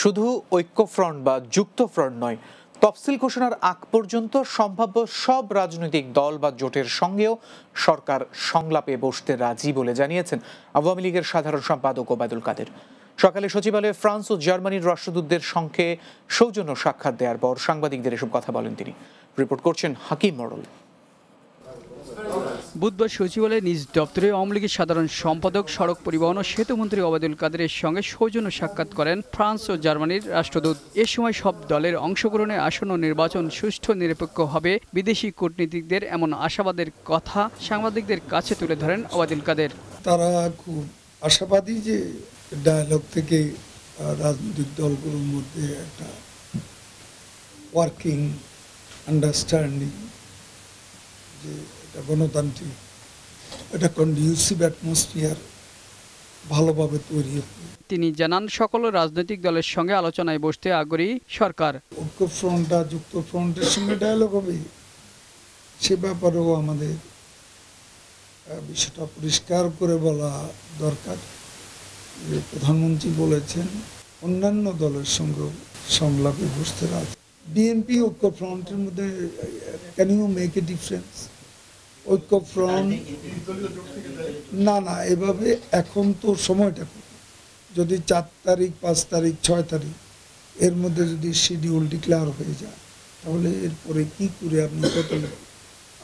শুধু ঐক্যফ্রন্ট বা যুক্তফ্রন্ট নয় তফসিল ঘোষণার আগ পর্যন্ত সম্ভাব্য সব রাজনৈতিক দল বা জোটের সঙ্গেও সরকার সংলাপে বসতে রাজি বলে জানিয়েছেন আওয়ামী লীগের সাধারণ সম্পাদক ওবায়দুল কাদের সকালে সচিবালয়ে ফ্রান্স ও জার্মানির রাষ্ট্রদূতদের সঙ্গে সৌজন্য সাক্ষাৎ দেওয়ার পর সাংবাদিকদের এসব কথা বলেন তিনি রিপোর্ট করছেন হাকিম মরল বুধবার সচিবালয়ে নিজ দপ্তরে আওয়ামী লীগের সাধারণ সম্পাদক সড়ক পরিবহন ও সেতুমন্ত্রী অবাদুল কাদেরের সঙ্গে সৌজন্য সাক্ষাৎ করেন ফ্রান্স ও জার্মানির রাষ্ট্রদূত এ সময় সব দলের অংশগ্রহণে আসন্ন নির্বাচন সুষ্ঠু নিরপেক্ষ হবে বিদেশি কূটনীতিকদের এমন আশাবাদের কথা সাংবাদিকদের কাছে তুলে ধরেন অবাদুল কাদের তারা খুব আশাবাদী যে ডায়ালগ থেকে রাজনৈতিক দলগুলোর মধ্যে একটা ওয়ার্কিং আন্ডারস্ট্যান্ডিং যে এটা গণতান্ত্রিক এটা কন্ডিউসিভ অ্যাটমসফিয়ার ভালোভাবে তৈরি তিনি জানান সকল রাজনৈতিক দলের সঙ্গে আলোচনায় বসতে আগ্রহী সরকার ঐক্যফ্রন্টটা যুক্ত ফ্রন্টের সঙ্গে ডায়ালগ হবে সে ব্যাপারেও আমাদের বিষয়টা পরিষ্কার করে বলা দরকার প্রধানমন্ত্রী বলেছেন অন্যান্য দলের সঙ্গে সংলাপে বসতে রাজি বিএনপি ঐক্যফ্রন্টের মধ্যে can you make a difference Oikyafront না না এভাবে এখন তো সময়টা যদি চার তারিখ পাঁচ তারিখ ছয় তারিখ এর মধ্যে যদি শিডিউল ডিক্লেয়ার হয়ে যায় তাহলে এরপরে কি করে আপনি কত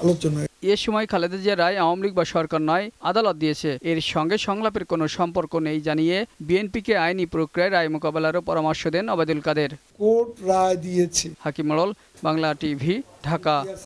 আলোচনায় এ সময় খালেদা জিয়া রায় আওয়ামী লীগ বা সরকার নয় আদালত দিয়েছে এর সঙ্গে সংলাপের কোনো সম্পর্ক নেই জানিয়ে বিএনপিকে আইনি প্রক্রিয়ায় রায় মোকাবেলারও পরামর্শ দেন অবায়দুল কাদের কোর্ট রায় দিয়েছে হাকিমল বাংলা টিভি ঢাকা